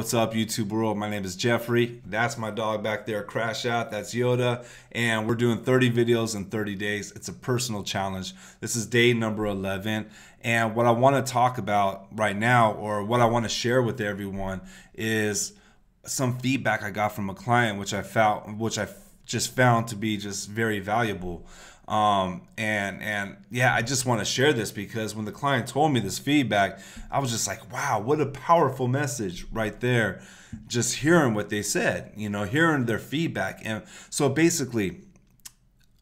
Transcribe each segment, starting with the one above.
What's up, YouTube world? My name is Jeffrey. That's my dog back there, Crash Out. That's Yoda. And we're doing 30 videos in 30 days. It's a personal challenge. This is day number 11. And what I want to talk about right now, or what I want to share with everyone, is some feedback I got from a client, which I felt, which I just found to be just very valuable. Um, and and yeah, I just want to share this because when the client told me this feedback, I was just like, wow, what a powerful message right there. Just hearing what they said, you know, hearing their feedback. And so basically,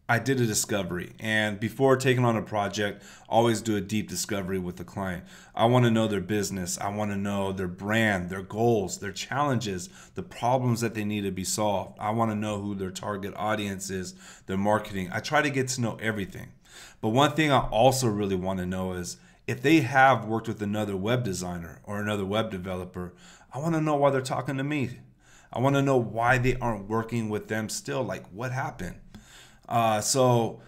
I did a discovery. And before taking on a project, always do a deep discovery with the client. I want to know their business. I want to know their brand, their goals, their challenges, the problems that they need to be solved. I want to know who their target audience is, their marketing. I try to get to know everything. But one thing I also really want to know is if they have worked with another web designer or another web developer, I want to know why they're talking to me. I want to know why they aren't working with them still. Like, what happened? Uh, so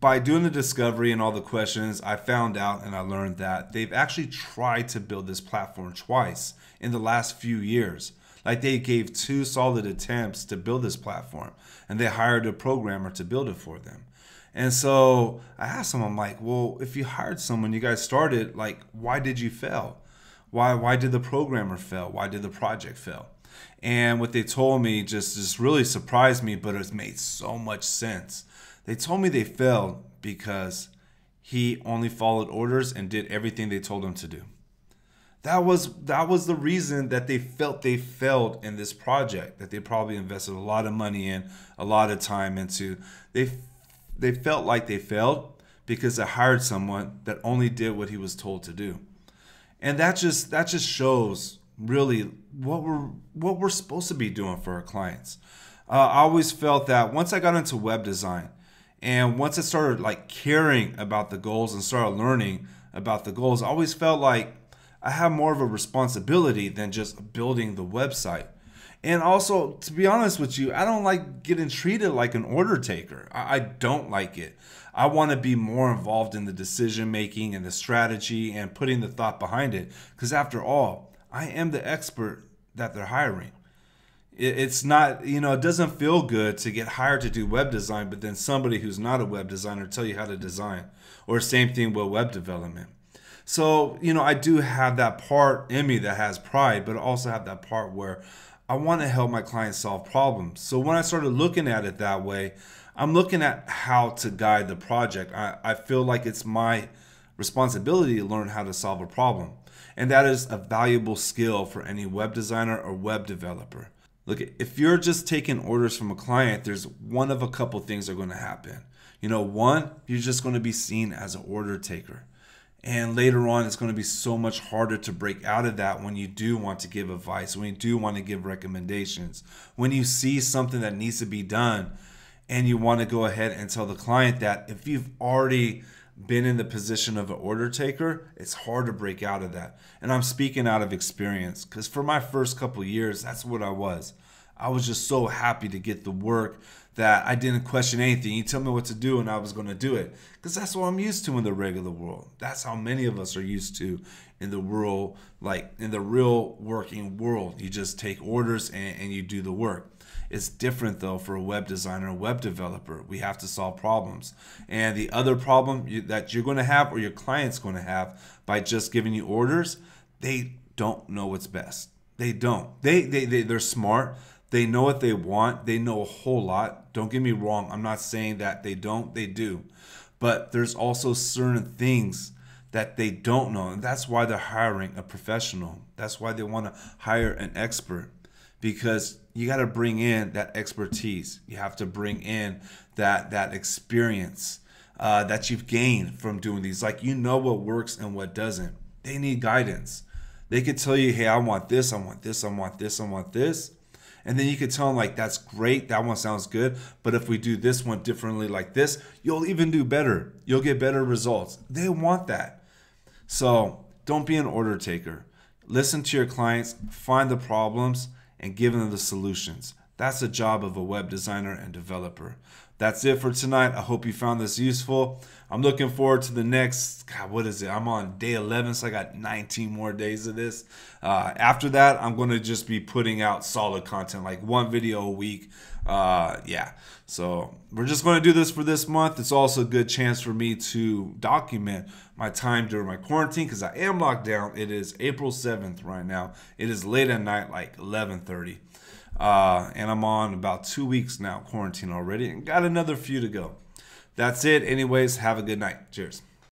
by doing the discovery and all the questions, I found out and I learned that they've actually tried to build this platform twice in the last few years. Like they gave two solid attempts to build this platform and they hired a programmer to build it for them. And so I asked them, I'm like, well, if you hired someone, you guys started, like, why did you fail? Why, why did the programmer fail? Why did the project fail? And what they told me just, just really surprised me, but it made so much sense. They told me they failed because he only followed orders and did everything they told him to do. That was that was the reason that they felt they failed in this project that they probably invested a lot of money in, a lot of time into. They they felt like they failed because they hired someone that only did what he was told to do. And that just that just shows really what we're what we're supposed to be doing for our clients. Uh, I always felt that once I got into web design, and once I started like caring about the goals and started learning about the goals, I always felt like I have more of a responsibility than just building the website. And also, to be honest with you, I don't like getting treated like an order taker. I, I don't like it. I want to be more involved in the decision making and the strategy and putting the thought behind it. Because after all, I am the expert that they're hiring. It's not, you know, it doesn't feel good to get hired to do web design, but then somebody who's not a web designer tell you how to design. Or same thing with web development. So, you know, I do have that part in me that has pride, but I also have that part where I want to help my clients solve problems. So when I started looking at it that way, I'm looking at how to guide the project. I, I feel like it's my responsibility to learn how to solve a problem. And that is a valuable skill for any web designer or web developer. Look, if you're just taking orders from a client, there's one of a couple things are going to happen. You know, one, you're just going to be seen as an order taker. And later on, it's going to be so much harder to break out of that when you do want to give advice, when you do want to give recommendations, when you see something that needs to be done and you want to go ahead and tell the client that if you've already been in the position of an order taker, it's hard to break out of that. And I'm speaking out of experience because for my first couple years, that's what I was. I was just so happy to get the work that I didn't question anything. He told me what to do and I was going to do it because that's what I'm used to in the regular world. That's how many of us are used to in the world, like in the real working world. You just take orders and, and you do the work. It's different though for a web designer, a web developer. We have to solve problems. And the other problem you, that you're going to have or your client's going to have by just giving you orders, they don't know what's best. They don't. They, they, they they're smart they know what they want. They know a whole lot. Don't get me wrong. I'm not saying that they don't. They do. But there's also certain things that they don't know. And that's why they're hiring a professional. That's why they want to hire an expert because you got to bring in that expertise. You have to bring in that that experience uh, that you've gained from doing these. Like you know what works and what doesn't. They need guidance. They could tell you, "Hey, I want this. I want this. I want this. I want this." And then you could tell them, like, that's great, that one sounds good, but if we do this one differently, like this, you'll even do better. You'll get better results. They want that. So don't be an order taker. Listen to your clients, find the problems, and give them the solutions. That's the job of a web designer and developer that's it for tonight. I hope you found this useful. I'm looking forward to the next. God, what is it? I'm on day 11, so I got 19 more days of this. Uh, after that, I'm going to just be putting out solid content, like one video a week. Uh, yeah. So we're just going to do this for this month. It's also a good chance for me to document my time during my quarantine because I am locked down. It is April 7th right now. It is late at night, like 11:30, uh, and I'm on about two weeks now quarantine already, and got another few to go. That's it. Anyways, have a good night. Cheers.